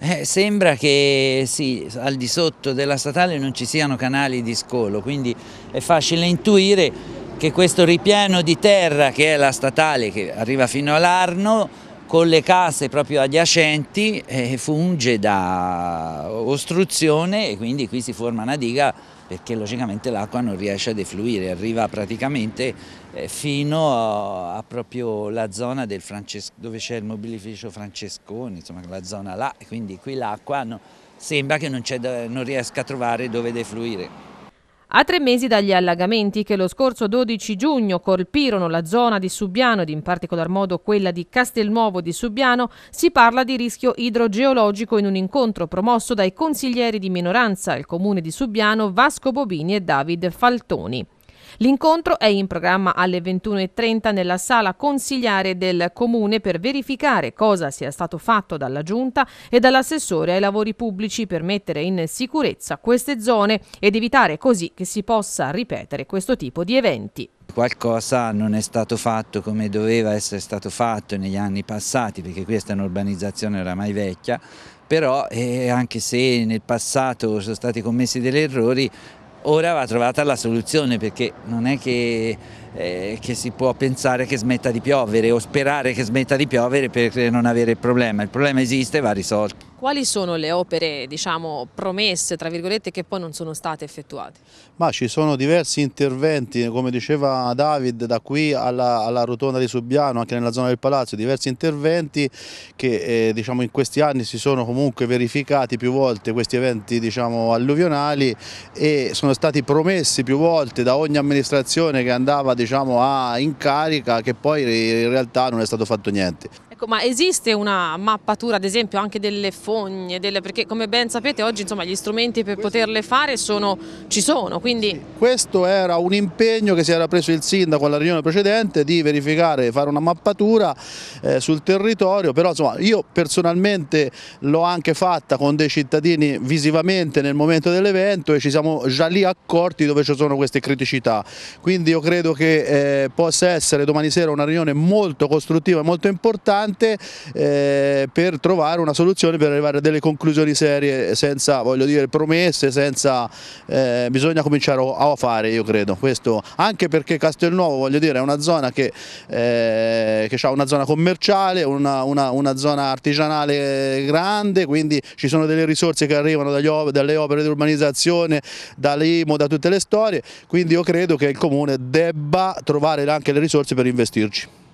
Eh, sembra che sì, al di sotto della statale non ci siano canali di scolo, quindi è facile intuire che questo ripiano di terra che è la statale che arriva fino all'Arno con le case proprio adiacenti eh, funge da ostruzione e quindi qui si forma una diga perché logicamente l'acqua non riesce a defluire, arriva praticamente eh, fino a, a, proprio la zona dove c'è il mobilificio Francesconi, insomma la zona là, quindi qui l'acqua no, sembra che non, non riesca a trovare dove defluire. A tre mesi dagli allagamenti che lo scorso 12 giugno colpirono la zona di Subiano ed in particolar modo quella di Castelnuovo di Subiano, si parla di rischio idrogeologico in un incontro promosso dai consiglieri di minoranza al comune di Subiano Vasco Bobini e David Faltoni. L'incontro è in programma alle 21.30 nella sala consigliare del Comune per verificare cosa sia stato fatto dalla Giunta e dall'assessore ai lavori pubblici per mettere in sicurezza queste zone ed evitare così che si possa ripetere questo tipo di eventi qualcosa non è stato fatto come doveva essere stato fatto negli anni passati, perché questa è un'urbanizzazione oramai vecchia, però eh, anche se nel passato sono stati commessi degli errori, Ora va trovata la soluzione perché non è che, eh, che, si può pensare che smetta di piovere o sperare che smetta di piovere per non avere il problema. Il problema esiste e va risolto. Quali sono le opere diciamo, promesse, tra virgolette, che poi non sono state effettuate? Ma ci sono diversi interventi, come diceva David, da qui alla, alla rotonda di Subiano, anche nella zona del palazzo, diversi interventi che eh, diciamo, in questi anni si sono comunque verificati più volte questi eventi diciamo, alluvionali e sono stati promessi più volte da ogni amministrazione che andava diciamo, a, in carica che poi in realtà non è stato fatto niente. Ecco, ma esiste una mappatura ad esempio anche delle fogne, delle, perché come ben sapete oggi insomma, gli strumenti per poterle fare sono, ci sono. Quindi... Sì, questo era un impegno che si era preso il sindaco alla riunione precedente di verificare, fare una mappatura eh, sul territorio, però insomma, io personalmente l'ho anche fatta con dei cittadini visivamente nel momento dell'evento e ci siamo già lì accorti dove ci sono queste criticità. Quindi io credo che eh, possa essere domani sera una riunione molto costruttiva e molto importante importante eh, per trovare una soluzione, per arrivare a delle conclusioni serie senza voglio dire, promesse, senza, eh, bisogna cominciare a fare io credo, Questo, anche perché Castelnuovo voglio dire, è una zona che, eh, che ha una zona commerciale, una, una, una, zona artigianale grande, quindi ci sono delle risorse che arrivano dagli, dalle opere di urbanizzazione, dall'IMO, da tutte le storie, quindi io credo che il Comune debba trovare anche le risorse per investirci.